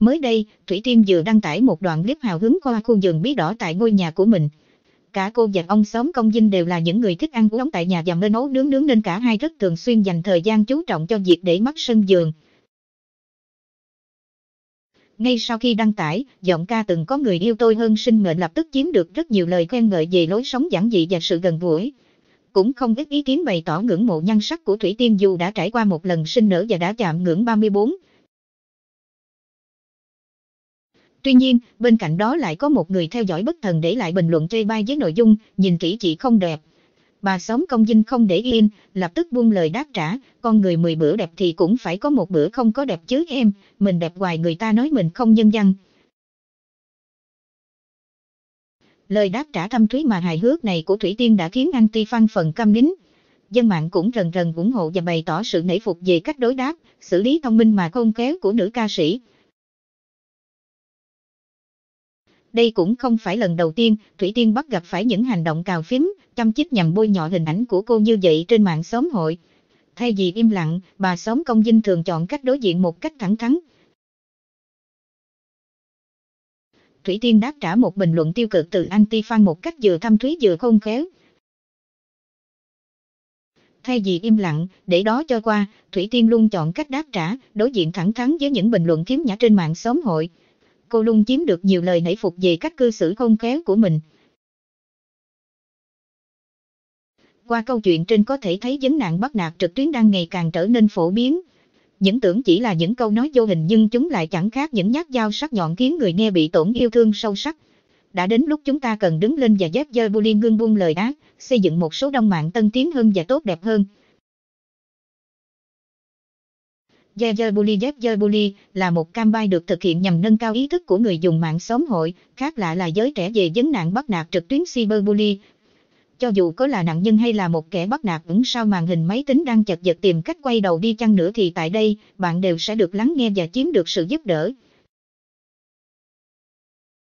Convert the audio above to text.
Mới đây, Thủy Tiên vừa đăng tải một đoạn clip hào hứng qua khu vườn bí đỏ tại ngôi nhà của mình. Cả cô và ông xóm công dinh đều là những người thích ăn uống tại nhà và mê nấu nướng nướng nên cả hai rất thường xuyên dành thời gian chú trọng cho việc để mắt sân vườn. Ngay sau khi đăng tải, giọng ca từng có người yêu tôi hơn sinh mệnh lập tức chiếm được rất nhiều lời khen ngợi về lối sống giản dị và sự gần gũi. Cũng không ít ý kiến bày tỏ ngưỡng mộ nhan sắc của Thủy Tiên dù đã trải qua một lần sinh nở và đã chạm ngưỡng 34. Tuy nhiên, bên cạnh đó lại có một người theo dõi bất thần để lại bình luận chê bai với nội dung, nhìn kỹ chị không đẹp. Bà xóm công dinh không để yên, lập tức buông lời đáp trả, con người 10 bữa đẹp thì cũng phải có một bữa không có đẹp chứ em, mình đẹp hoài người ta nói mình không nhân văn. Lời đáp trả thâm thúy mà hài hước này của Thủy Tiên đã khiến anti Phan phần căm nín. Dân mạng cũng rần rần ủng hộ và bày tỏ sự nể phục về cách đối đáp, xử lý thông minh mà không khéo của nữ ca sĩ. Đây cũng không phải lần đầu tiên Thủy Tiên bắt gặp phải những hành động cào phím, chăm chích nhằm bôi nhọ hình ảnh của cô như vậy trên mạng xóm hội. Thay vì im lặng, bà xóm công dinh thường chọn cách đối diện một cách thẳng thắn. Thủy Tiên đáp trả một bình luận tiêu cực từ anti-fan một cách vừa thâm thúy vừa khôn khéo. Thay vì im lặng, để đó cho qua, Thủy Tiên luôn chọn cách đáp trả, đối diện thẳng thắn với những bình luận khiếm nhã trên mạng xóm hội cô luôn chiếm được nhiều lời nể phục về cách cư xử không khéo của mình. Qua câu chuyện trên có thể thấy vấn nạn bắt nạt trực tuyến đang ngày càng trở nên phổ biến. Những tưởng chỉ là những câu nói vô hình nhưng chúng lại chẳng khác những nhát dao sắc nhọn khiến người nghe bị tổn yêu thương sâu sắc. Đã đến lúc chúng ta cần đứng lên và dép dơ bullying ngưng buông lời ác, xây dựng một số đông mạng tân tiến hơn và tốt đẹp hơn. Yerbuli Yerbuli là một cam campaign được thực hiện nhằm nâng cao ý thức của người dùng mạng xã hội, khác lạ là giới trẻ về vấn nạn bắt nạt trực tuyến cyberbully. Cho dù có là nạn nhân hay là một kẻ bắt nạt ứng sau màn hình máy tính đang chật vật tìm cách quay đầu đi chăng nữa thì tại đây, bạn đều sẽ được lắng nghe và chiếm được sự giúp đỡ.